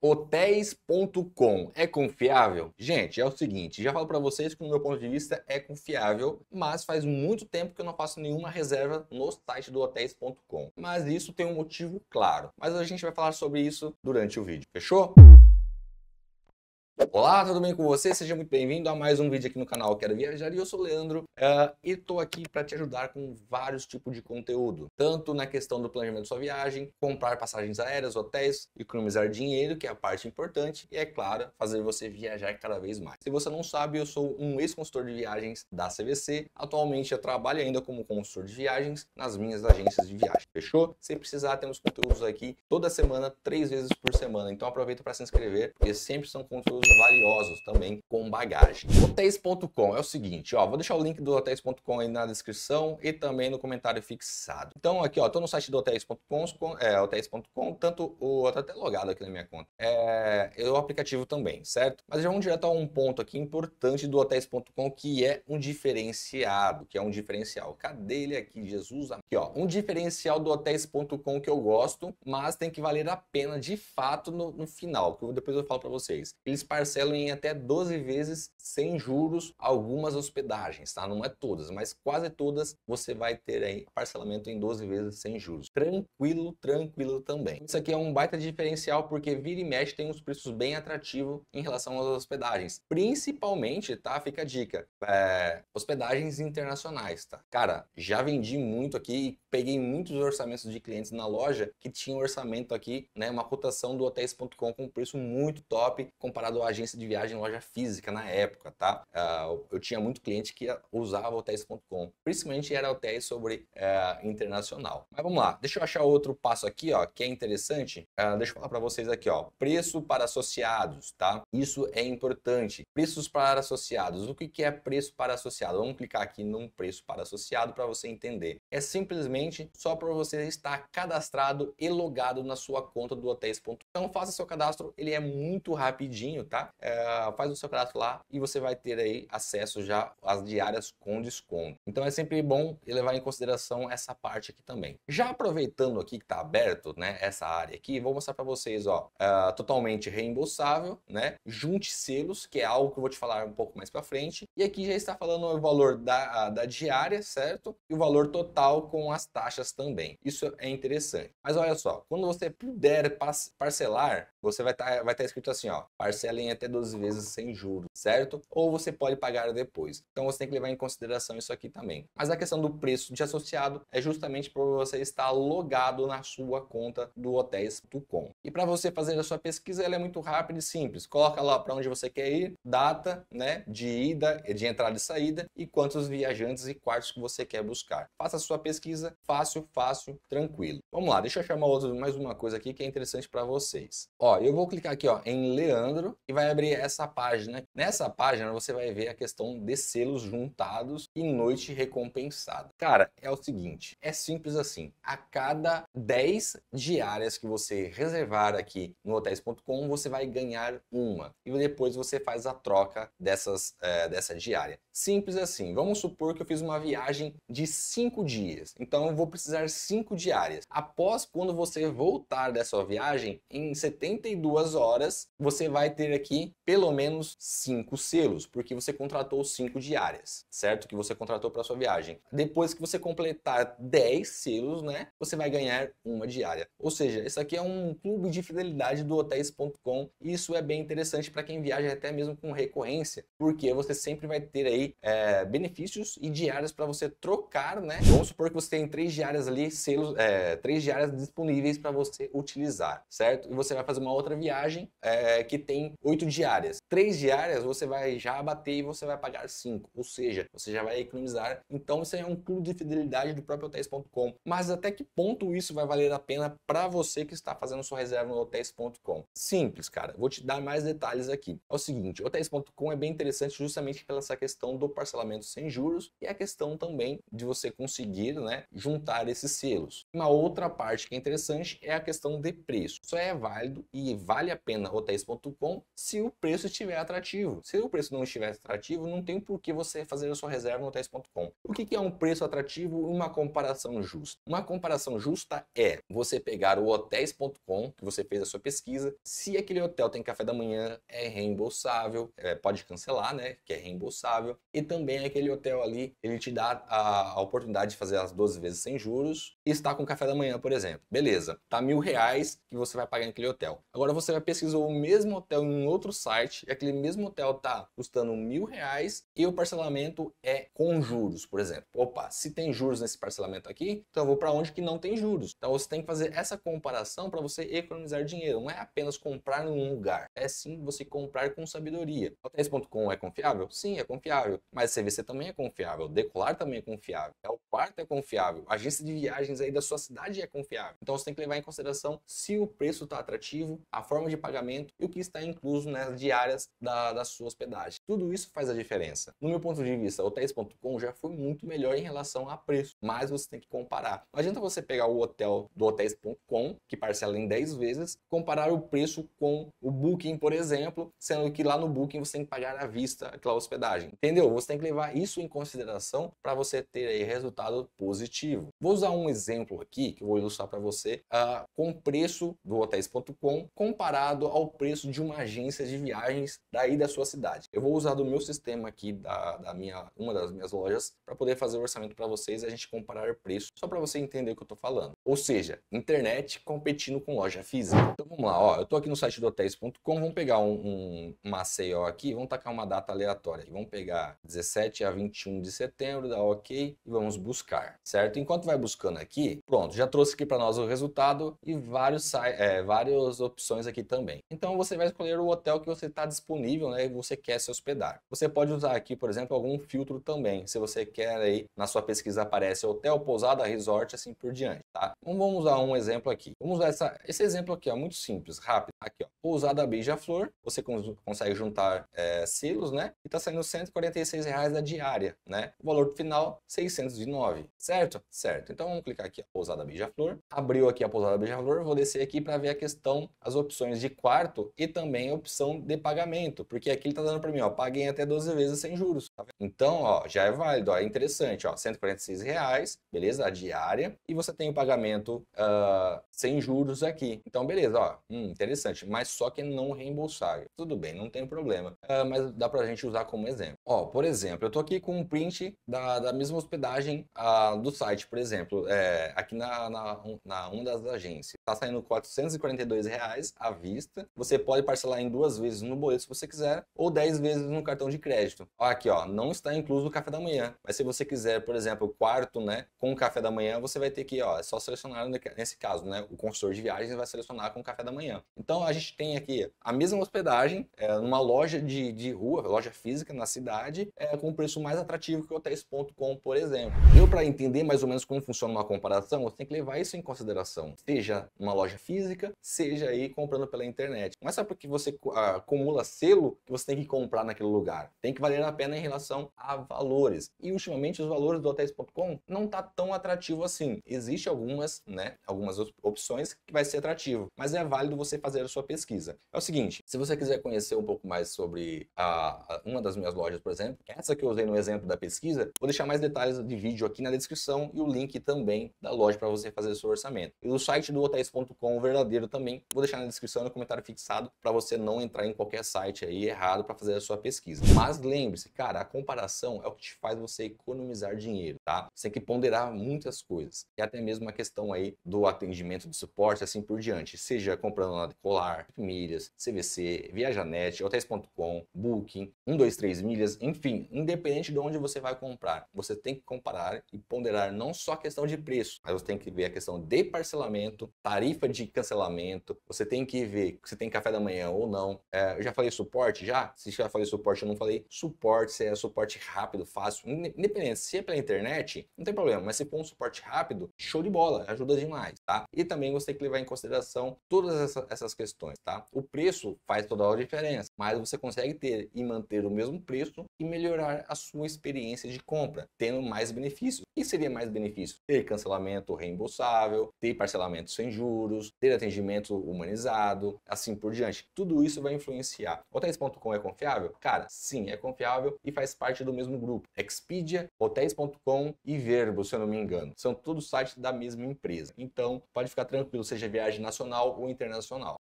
Hotéis.com é confiável? Gente, é o seguinte, já falo para vocês que no meu ponto de vista é confiável, mas faz muito tempo que eu não faço nenhuma reserva no site do hotéis.com. Mas isso tem um motivo claro, mas a gente vai falar sobre isso durante o vídeo, fechou? Olá, tudo bem com você? Seja muito bem-vindo a mais um vídeo aqui no canal Quero Viajar e eu sou o Leandro uh, e estou aqui para te ajudar com vários tipos de conteúdo, tanto na questão do planejamento da sua viagem, comprar passagens aéreas, hotéis, economizar dinheiro, que é a parte importante, e é claro, fazer você viajar cada vez mais. Se você não sabe, eu sou um ex-consultor de viagens da CVC, atualmente eu trabalho ainda como consultor de viagens nas minhas agências de viagem, fechou? Se precisar, temos conteúdos aqui toda semana, três vezes por semana, então aproveita para se inscrever, porque sempre são conteúdos conteúdos também com bagagem. Hotéis.com é o seguinte, ó, vou deixar o link do hotéis.com aí na descrição e também no comentário fixado. Então aqui, ó, tô no site do hotéis.com, é, hotéis.com, tanto o tá até logado aqui na minha conta. É, o aplicativo também, certo? Mas já vamos direto a um ponto aqui importante do hotéis.com que é um diferenciado, que é um diferencial. Cadê ele aqui, Jesus? Aqui, ó, um diferencial do hotéis.com que eu gosto, mas tem que valer a pena de fato no, no final, que depois eu falo para vocês. Eles parcelo em até 12 vezes sem juros algumas hospedagens, tá? Não é todas, mas quase todas você vai ter aí parcelamento em 12 vezes sem juros. Tranquilo, tranquilo também. Isso aqui é um baita diferencial porque vira e mexe tem uns preços bem atrativos em relação às hospedagens. Principalmente, tá? Fica a dica. É... hospedagens internacionais, tá? Cara, já vendi muito aqui e peguei muitos orçamentos de clientes na loja que tinham orçamento aqui, né? Uma cotação do hotéis.com com preço muito top comparado a agência de viagem loja física na época, tá? Uh, eu tinha muito cliente que usava hotéis.com, principalmente era hotéis sobre uh, internacional. Mas vamos lá, deixa eu achar outro passo aqui, ó, que é interessante. Uh, deixa eu falar para vocês aqui, ó, preço para associados, tá? Isso é importante. Preços para associados. O que, que é preço para associado? Vamos clicar aqui num preço para associado para você entender. É simplesmente só para você estar cadastrado e logado na sua conta do hotéis.com. Então faça seu cadastro, ele é muito rapidinho, tá? tá? É, faz o seu cadastro lá e você vai ter aí acesso já às diárias com desconto. Então é sempre bom levar em consideração essa parte aqui também. Já aproveitando aqui que está aberto, né, essa área aqui, vou mostrar para vocês, ó, é, totalmente reembolsável, né? Junte selos, que é algo que eu vou te falar um pouco mais para frente. E aqui já está falando o valor da, da diária, certo? E o valor total com as taxas também. Isso é interessante. Mas olha só, quando você puder parcelar, você vai estar tá, vai tá escrito assim, ó, parcela em até 12 vezes sem juros, certo? Ou você pode pagar depois. Então você tem que levar em consideração isso aqui também. Mas a questão do preço de associado é justamente para você estar logado na sua conta do hotéis.com. E para você fazer a sua pesquisa, ela é muito rápida e simples. Coloca lá para onde você quer ir, data, né, de ida, de entrada e saída e quantos viajantes e quartos que você quer buscar. Faça a sua pesquisa fácil, fácil, tranquilo. Vamos lá, deixa eu chamar outro, mais uma coisa aqui que é interessante para vocês. Ó, Ó, eu vou clicar aqui ó, em Leandro e vai abrir essa página. Nessa página você vai ver a questão de selos juntados e noite recompensada. Cara, é o seguinte, é simples assim. A cada 10 diárias que você reservar aqui no hotéis.com, você vai ganhar uma. E depois você faz a troca dessas, é, dessa diária. Simples assim. Vamos supor que eu fiz uma viagem de 5 dias. Então eu vou precisar 5 diárias. Após quando você voltar dessa viagem, em 70 72 horas, você vai ter aqui pelo menos 5 selos, porque você contratou 5 diárias, certo? Que você contratou para sua viagem. Depois que você completar 10 selos, né, você vai ganhar uma diária. Ou seja, isso aqui é um clube de fidelidade do hotéis.com isso é bem interessante para quem viaja até mesmo com recorrência, porque você sempre vai ter aí é, benefícios e diárias para você trocar, né? Vamos supor que você tem três diárias ali, selos, é, três diárias disponíveis para você utilizar, certo? E você vai fazer uma uma outra viagem é, que tem oito diárias. Três diárias você vai já abater e você vai pagar cinco, ou seja, você já vai economizar. Então isso é um clube de fidelidade do próprio hotéis.com. Mas até que ponto isso vai valer a pena para você que está fazendo sua reserva no hotéis.com? Simples, cara. Vou te dar mais detalhes aqui. É o seguinte, hotéis.com é bem interessante justamente pela essa questão do parcelamento sem juros e a questão também de você conseguir, né, juntar esses selos. Uma outra parte que é interessante é a questão de preço. Isso é válido e vale a pena hotéis.com se o preço estiver atrativo. Se o preço não estiver atrativo, não tem por que você fazer a sua reserva no hotéis.com. O que é um preço atrativo e uma comparação justa? Uma comparação justa é você pegar o hotéis.com, que você fez a sua pesquisa, se aquele hotel tem café da manhã, é reembolsável, é, pode cancelar, né? Que é reembolsável. E também aquele hotel ali, ele te dá a, a oportunidade de fazer as 12 vezes sem juros e está com café da manhã, por exemplo. Beleza, tá mil reais que você vai pagar naquele hotel. Agora você já pesquisou o mesmo hotel em um outro site, e aquele mesmo hotel tá custando mil reais e o parcelamento é com juros, por exemplo. Opa, se tem juros nesse parcelamento aqui, então eu vou para onde que não tem juros. Então você tem que fazer essa comparação para você economizar dinheiro. Não é apenas comprar em um lugar, é sim você comprar com sabedoria. Hotéis.com é confiável? Sim, é confiável. Mas CVC também é confiável, Decolar também é confiável. É o quarto é confiável, a agência de viagens aí da sua cidade é confiável. Então você tem que levar em consideração se o preço está atrativo, a forma de pagamento e o que está incluso nas diárias da, da sua hospedagem. Tudo isso faz a diferença. No meu ponto de vista, hotéis.com já foi muito melhor em relação a preço, mas você tem que comparar. Não adianta você pegar o hotel do hotéis.com, que parcela em 10 vezes, comparar o preço com o Booking, por exemplo, sendo que lá no Booking você tem que pagar à vista aquela hospedagem. Entendeu? Você tem que levar isso em consideração para você ter aí resultados resultado positivo. Vou usar um exemplo aqui que eu vou ilustrar para você uh, com o preço do hotéis.com comparado ao preço de uma agência de viagens daí da sua cidade. Eu vou usar do meu sistema aqui da, da minha uma das minhas lojas para poder fazer o orçamento para vocês e a gente comparar preço só para você entender o que eu estou falando. Ou seja, internet competindo com loja física. Então vamos lá, ó, eu tô aqui no site do hotéis.com, vamos pegar um, um Maceió aqui, vamos tacar uma data aleatória. Vamos pegar 17 a 21 de setembro, dá OK e vamos buscar, certo? Enquanto vai buscando aqui, pronto, já trouxe aqui para nós o resultado e vários é, várias opções aqui também. Então você vai escolher o hotel que você está disponível, né, e você quer se hospedar. Você pode usar aqui, por exemplo, algum filtro também. Se você quer aí na sua pesquisa aparece hotel, pousada, resort assim por diante, tá? Vamos dar um exemplo aqui. Vamos usar esse exemplo aqui, é muito simples, rápido. Aqui, ó. Pousada Beija-Flor, você cons consegue juntar é, selos, né? E tá saindo 146 reais da diária, né? O valor final, 609, certo? Certo. Então vamos clicar aqui, ó. Pousada Beija-Flor. Abriu aqui a Pousada Beija-Flor, vou descer aqui para ver a questão, as opções de quarto e também a opção de pagamento, porque aqui ele tá dando para mim, ó, paguei até 12 vezes sem juros, tá Então, ó, já é válido, ó, é interessante, ó, 146 reais, beleza? A diária e você tem o pagamento uh, sem juros aqui. Então, beleza, ó, hum, interessante mas só que não reembolsável. Tudo bem, não tem problema. Uh, mas dá pra gente usar como exemplo. Ó, por exemplo, eu estou aqui com um print da, da mesma hospedagem a, do site, por exemplo, é, aqui na, na, na uma das agências. Está saindo R$ reais à vista. Você pode parcelar em duas vezes no boleto se você quiser, ou 10 vezes no cartão de crédito. Ó, aqui, ó, não está incluso o café da manhã. Mas se você quiser, por exemplo, quarto, né, com o café da manhã, você vai ter que, ó, é só selecionar nesse caso, né, o consultor de viagens vai selecionar com o café da manhã. Então a gente tem aqui a mesma hospedagem, é, numa loja de, de rua, loja física na cidade é, com um preço mais atrativo que hotéis.com, por exemplo. Eu, para entender mais ou menos como funciona uma comparação, você tem que levar isso em consideração, seja numa loja física, seja aí comprando pela internet. Não é só porque você ah, acumula selo que você tem que comprar naquele lugar. Tem que valer a pena em relação a valores. E ultimamente os valores do hotéis.com não tá tão atrativo assim. Existe algumas, né, algumas opções que vai ser atrativo, mas é válido você fazer a sua pesquisa. É o seguinte, se você quiser conhecer um pouco mais sobre a, a uma das minhas lojas, por exemplo, essa que eu usei no exemplo da pesquisa, vou deixar mais detalhes de vídeo aqui na descrição e o link também da loja para você fazer seu orçamento. E o site do hotéis.com verdadeiro também, vou deixar na descrição e no comentário fixado para você não entrar em qualquer site aí errado para fazer a sua pesquisa. Mas lembre-se, cara, a comparação é o que te faz você economizar dinheiro, tá? Você tem que ponderar muitas coisas. E até mesmo a questão aí do atendimento, do suporte, assim por diante. Seja comprando lá de colar, milhas, CVC, ViajaNet, hotéis.com, Booking, 123 milhas, enfim, independente de onde você vai comprar, você tem que comparar e ponderar não só a questão de preço, mas você tem que ver a questão de parcelamento, tarifa de cancelamento, você tem que ver se tem café da manhã ou não. É, eu já falei suporte? Já? Se já falei suporte, eu não falei suporte, se é suporte rápido, fácil. Independente, se é pela internet, não tem problema, mas se for um suporte rápido, show de bola, ajuda demais, tá? E também você tem que levar em consideração todas essa, essas questões, tá? O preço faz toda a diferença, mas você consegue ter e manter o mesmo preço e melhorar a sua experiência de compra, tendo mais benefícios. O que seria mais benefícios? Ter cancelamento reembolsável, ter parcelamento sem juros, ter atendimento humanizado, assim por diante. Tudo isso vai influenciar. Hotéis.com é confiável? Cara, sim, é confiável e faz parte do mesmo grupo. Expedia, Hotéis.com e Verbo, se eu não me engano. São todos sites da mesma empresa. Então, pode ficar tranquilo, seja viagem nacional ou internacional.